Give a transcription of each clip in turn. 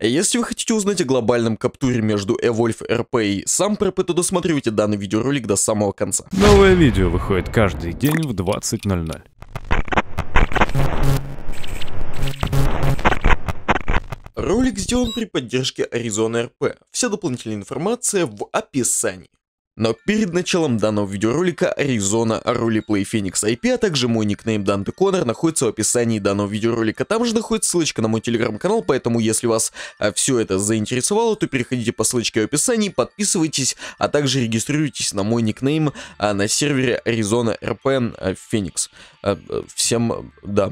Э, если вы хотите узнать о глобальном каптуре между Evolve RP и Самперп, то досмотрите данный видеоролик до самого конца. Новое видео выходит каждый день в 20.00. Ролик сделан при поддержке Arizona RP. Вся дополнительная информация в описании. Но перед началом данного видеоролика Аризона, ролеплей Феникс IP, а также мой никнейм Данте Конор находится в описании данного видеоролика. Там же находится ссылочка на мой телеграм-канал, поэтому если вас а, все это заинтересовало, то переходите по ссылочке в описании, подписывайтесь, а также регистрируйтесь на мой никнейм а, на сервере Аризона РП Феникс. А, а э, всем да.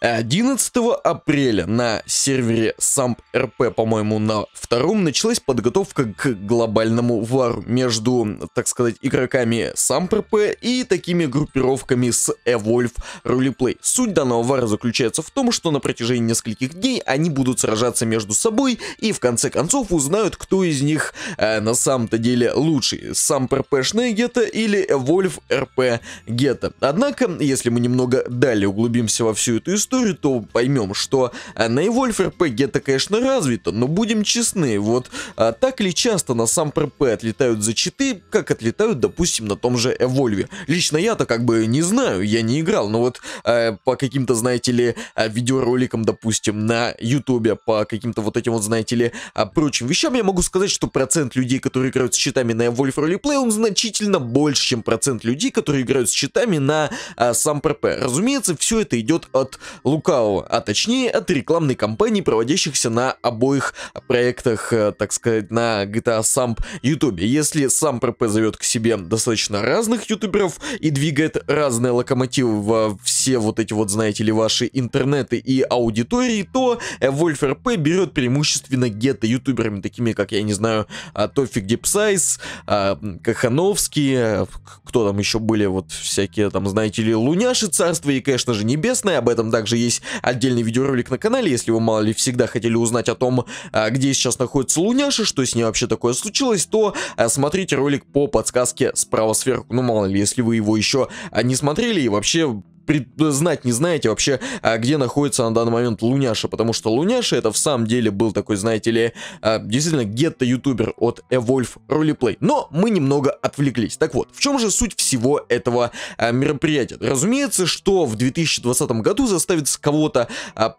11 апреля на сервере SAMP.RP, по-моему, на втором, началась подготовка к глобальному вару между, так сказать, игроками SAMP.RP и такими группировками с Evolve Roleplay. Суть данного вара заключается в том, что на протяжении нескольких дней они будут сражаться между собой и в конце концов узнают, кто из них э, на самом-то деле лучший. SAMP.RP-шная гетто или Evolve RP гетто. Однако, если мы немного далее углубимся во всю эту историю, историю, то поймем, что э, на Evolve RPG это, конечно, развито, но будем честны, вот а, так ли часто на сам ПРП отлетают за читы, как отлетают, допустим, на том же Эвольве? Лично я-то как бы не знаю, я не играл, но вот э, по каким-то, знаете ли, э, видеороликам, допустим, на Ютубе, по каким-то вот этим вот, знаете ли, прочим вещам, я могу сказать, что процент людей, которые играют с читами на Evolve Roleplay, он значительно больше, чем процент людей, которые играют с читами на а, сам ПРП. Разумеется, все это идет от лукавого, а точнее от рекламной кампании, проводящихся на обоих проектах, э, так сказать, на GTA Samp YouTube. Если сам ПРП зовет к себе достаточно разных ютуберов и двигает разные локомотивы во все вот эти вот, знаете ли, ваши интернеты и аудитории, то Wolf RP берет преимущественно гетто ютуберами, такими как, я не знаю, Тофик а, Дипсайз, Кахановский, а, кто там еще были, вот всякие там, знаете ли, Луняши Царство и, конечно же, Небесное, об этом также также есть отдельный видеоролик на канале, если вы, мало ли, всегда хотели узнать о том, а, где сейчас находится Луняша, что с ней вообще такое случилось, то а, смотрите ролик по подсказке справа сверху. Ну, мало ли, если вы его еще а, не смотрели и вообще знать не знаете вообще, а, где находится на данный момент Луняша, потому что Луняша это в самом деле был такой, знаете ли, а, действительно гетто-ютубер от Evolve Roleplay. Но мы немного отвлеклись. Так вот, в чем же суть всего этого а, мероприятия? Разумеется, что в 2020 году заставит кого-то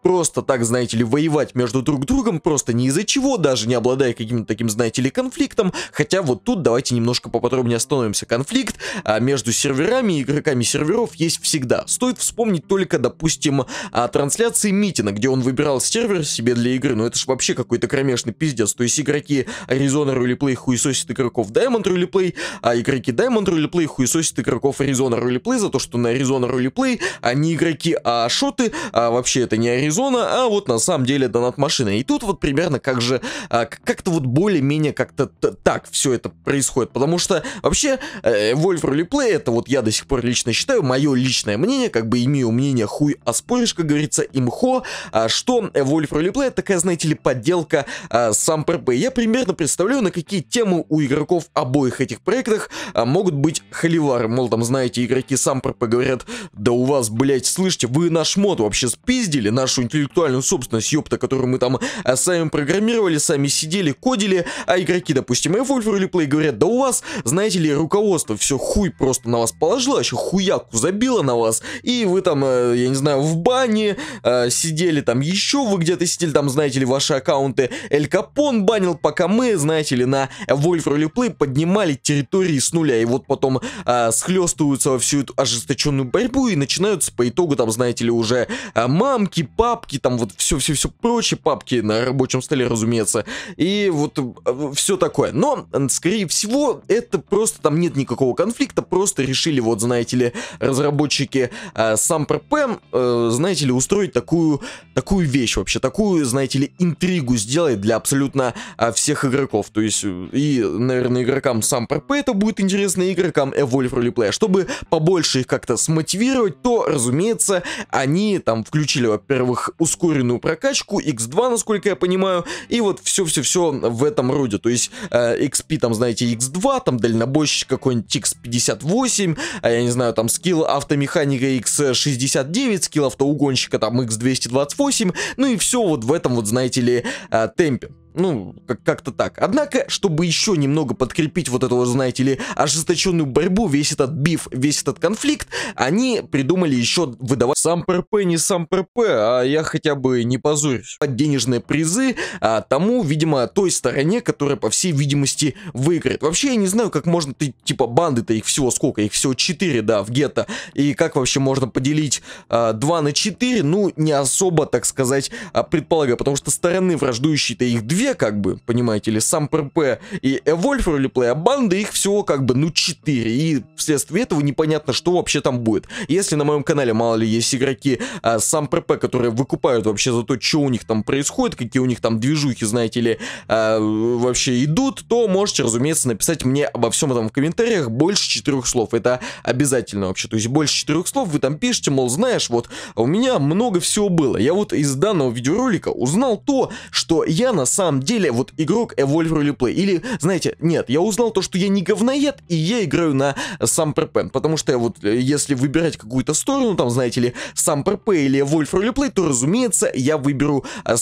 просто так, знаете ли, воевать между друг другом, просто не из-за чего, даже не обладая каким-то таким, знаете ли, конфликтом. Хотя вот тут давайте немножко поподробнее остановимся. Конфликт между серверами и игроками серверов есть всегда. Стоит вспомнить только, допустим, о а, трансляции Митина, где он выбирал сервер себе для игры. но ну, это же вообще какой-то кромешный пиздец. То есть игроки Arizona Roleplay хуесосят игроков Diamond Roleplay, а игроки Diamond Roleplay хуесосят игроков Arizona Roleplay за то, что на Arizona Roleplay они игроки, а шоты, а вообще это не Arizona, а вот на самом деле донат машина. И тут вот примерно как же, а, как-то вот более-менее как-то так все это происходит. Потому что вообще э, Wolf Roleplay, это вот я до сих пор лично считаю, мое личное мнение, как бы имею мнение, хуй оспоришь, а как говорится, имхо, а что э, Wolf Roleplay такая, знаете ли, подделка а, сам ПРП. Я примерно представляю, на какие темы у игроков обоих этих проектах могут быть холивары. Мол, там, знаете, игроки сам говорят, да у вас, блять, слышите, вы наш мод вообще спиздили, нашу интеллектуальную собственность, ёпта, которую мы там сами программировали, сами сидели, кодили, а игроки, допустим, и Wolf Roleplay говорят, да у вас, знаете ли, руководство все хуй просто на вас положило, еще хуяку забило на вас, и вы там, э, я не знаю, в бане э, сидели, там еще вы где-то сидели, там, знаете ли, ваши аккаунты Эль Капон банил, пока мы, знаете ли, на Wolf Roleplay поднимали территории с нуля, и вот потом э, схлестываются во всю эту ожесточенную борьбу и начинаются по итогу, там, знаете ли, уже э, мамки, папки, там вот все-все-все прочее, папки на рабочем столе, разумеется, и вот э, все такое. Но, скорее всего, это просто там нет никакого конфликта, просто решили, вот, знаете ли, разработчики э, сам ПРП, э, знаете ли, устроить такую, такую вещь вообще, такую, знаете ли, интригу сделать для абсолютно э, всех игроков. То есть, и, наверное, игрокам сам ПРП это будет интересно, и игрокам Evolve Roleplay. А чтобы побольше их как-то смотивировать, то, разумеется, они там включили, во-первых, ускоренную прокачку, X2, насколько я понимаю, и вот все-все-все в этом роде. То есть, э, XP там, знаете, X2, там дальнобойщик какой-нибудь X58, а я не знаю, там скилл автомеханика X69, скилл автоугонщика там X228, ну и все вот в этом вот, знаете ли, э, темпе. Ну, как-то так. Однако, чтобы еще немного подкрепить вот эту, знаете ли, ожесточенную борьбу, весь этот биф, весь этот конфликт, они придумали еще выдавать сам ПРП, не сам ПРП, а я хотя бы не позорюсь. Денежные призы а, тому, видимо, той стороне, которая, по всей видимости, выиграет. Вообще, я не знаю, как можно, ты, типа, банды-то их всего сколько? Их всего 4, да, в гетто. И как вообще можно поделить а, 2 на 4? Ну, не особо, так сказать, а, предполагаю, потому что стороны враждующие-то их 2, две, как бы, понимаете ли, сам ПРП и Эвольф или Плея Банда их всего, как бы, ну, четыре. И вследствие этого непонятно, что вообще там будет. Если на моем канале, мало ли, есть игроки а, сам ПРП, которые выкупают вообще за то, что у них там происходит, какие у них там движухи, знаете ли, а, вообще идут, то можете, разумеется, написать мне обо всем этом в комментариях больше четырех слов. Это обязательно вообще. То есть больше четырех слов вы там пишете, мол, знаешь, вот а у меня много всего было. Я вот из данного видеоролика узнал то, что я на самом самом деле вот игрок Evolve Replay. Или, знаете, нет, я узнал то, что я не говноед, и я играю на э, сам Потому что вот э, если выбирать какую-то сторону, там, знаете ли, сам или Evolve Replay, то, разумеется, я выберу а,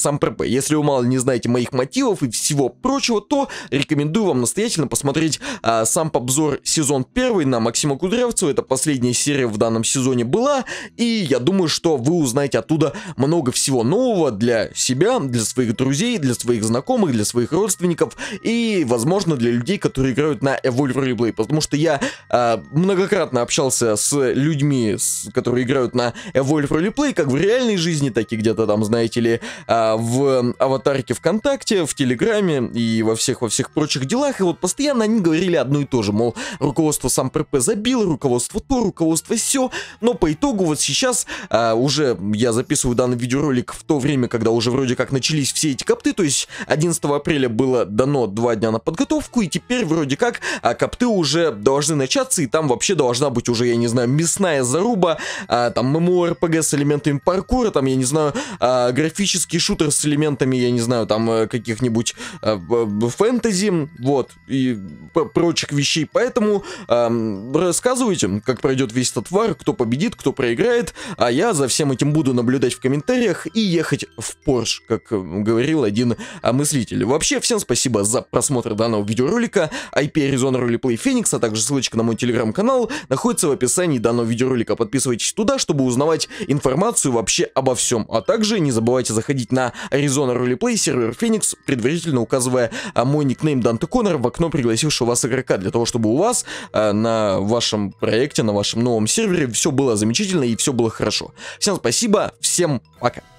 Если вы мало не знаете моих мотивов и всего прочего, то рекомендую вам настоятельно посмотреть сам обзор сезон 1 на Максима Кудрявцева. Это последняя серия в данном сезоне была. И я думаю, что вы узнаете оттуда много всего нового для себя, для своих друзей, для своих знакомых знакомых, для своих родственников и, возможно, для людей, которые играют на Evolve Replay, потому что я э, многократно общался с людьми, с, которые играют на Evolve Replay, как в реальной жизни, так и где-то там, знаете ли, э, в аватарке ВКонтакте, в Телеграме и во всех, во всех прочих делах, и вот постоянно они говорили одно и то же, мол, руководство сам ПП забило, руководство то, руководство все, но по итогу вот сейчас э, уже я записываю данный видеоролик в то время, когда уже вроде как начались все эти капты, то есть 11 апреля было дано 2 дня на подготовку, и теперь вроде как а, копты уже должны начаться, и там вообще должна быть уже, я не знаю, мясная заруба, а, там MMORPG с элементами паркура, там, я не знаю, а, графический шутер с элементами, я не знаю, там э, каких-нибудь а, фэнтези, вот, и прочих вещей. Поэтому а, рассказывайте, как пройдет весь этот вар, кто победит, кто проиграет, а я за всем этим буду наблюдать в комментариях и ехать в Порш, как э, говорил один а, дамы зрители. Вообще, всем спасибо за просмотр данного видеоролика. IP Arizona Roleplay Phoenix, а также ссылочка на мой телеграм-канал находится в описании данного видеоролика. Подписывайтесь туда, чтобы узнавать информацию вообще обо всем. А также не забывайте заходить на Arizona Roleplay сервер Phoenix, предварительно указывая а, мой никнейм Данте Коннор в окно пригласившего вас игрока, для того, чтобы у вас а, на вашем проекте, на вашем новом сервере все было замечательно и все было хорошо. Всем спасибо, всем пока.